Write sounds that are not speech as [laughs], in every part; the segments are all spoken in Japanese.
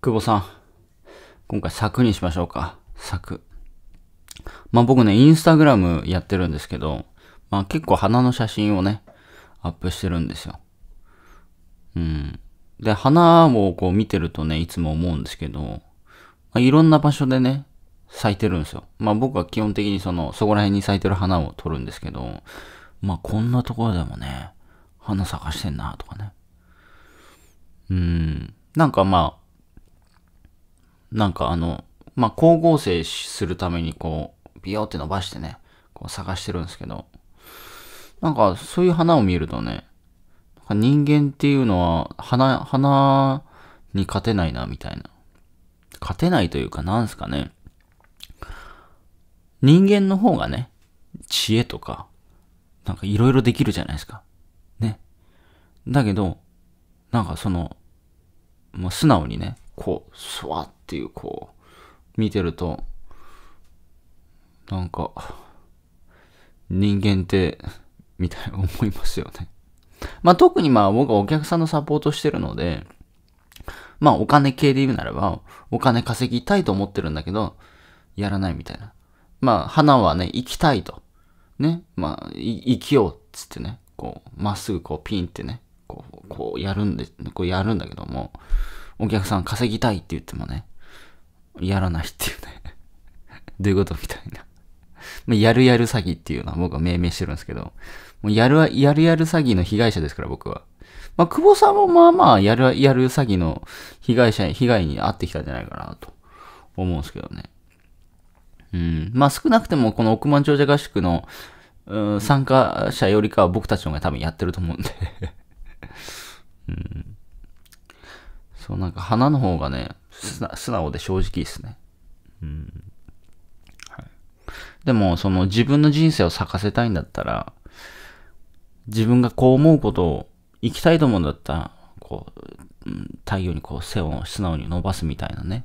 久保さん。今回柵にしましょうか。柵。まあ僕ね、インスタグラムやってるんですけど、まあ結構花の写真をね、アップしてるんですよ。うん。で、花をこう見てるとね、いつも思うんですけど、まあ、いろんな場所でね、咲いてるんですよ。まあ僕は基本的にその、そこら辺に咲いてる花を撮るんですけど、まあこんなところでもね、花咲かしてんなとかね。うん。なんかまあ、なんかあの、まあ、光合成するためにこう、ビヨーって伸ばしてね、こう探してるんですけど、なんかそういう花を見るとね、人間っていうのは花、花に勝てないな、みたいな。勝てないというか、なんすかね。人間の方がね、知恵とか、なんかいろいろできるじゃないですか。ね。だけど、なんかその、もう素直にね、こう、スワっていう、こう、見てると、なんか、人間って、みたいな思いますよね。[laughs] まあ、特にまあ僕はお客さんのサポートしてるので、まあお金系で言うならば、お金稼ぎたいと思ってるんだけど、やらないみたいな。まあ花はね、行きたいと。ね。まあ、生きようっつってね、こう、まっすぐこうピンってね、こう、こうやるんで、こうやるんだけども、お客さん稼ぎたいって言ってもね、やらないっていうね [laughs] どういうことみたいなまやるやる詐欺っていうのは僕は命名してるんですけど、もうやる、やるやる詐欺の被害者ですから僕は。まあ、久保さんもまあまあ、やる、やる詐欺の被害者、被害に遭ってきたんじゃないかなと思うんですけどね。うん。まあ、少なくてもこの億万長者合宿の、うん、参加者よりかは僕たちの方が多分やってると思うんで [laughs] そう、なんか花の方がね、素直で正直ですね。うん。はい。でも、その自分の人生を咲かせたいんだったら、自分がこう思うことを、行きたいと思うんだったら、こう、うん、太陽にこう背を素直に伸ばすみたいなね。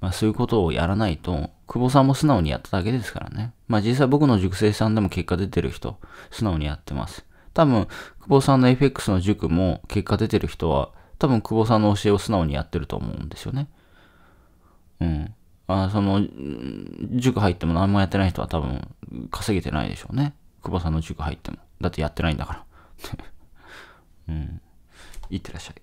まあそういうことをやらないと、久保さんも素直にやっただけですからね。まあ実際僕の塾生さんでも結果出てる人、素直にやってます。多分、久保さんの FX の塾も結果出てる人は、多分久保さんの教えを素直にやってると思うんですよね。うん。あその、塾入っても何もやってない人は多分稼げてないでしょうね。久保さんの塾入っても。だってやってないんだから。[laughs] うん。いってらっしゃい。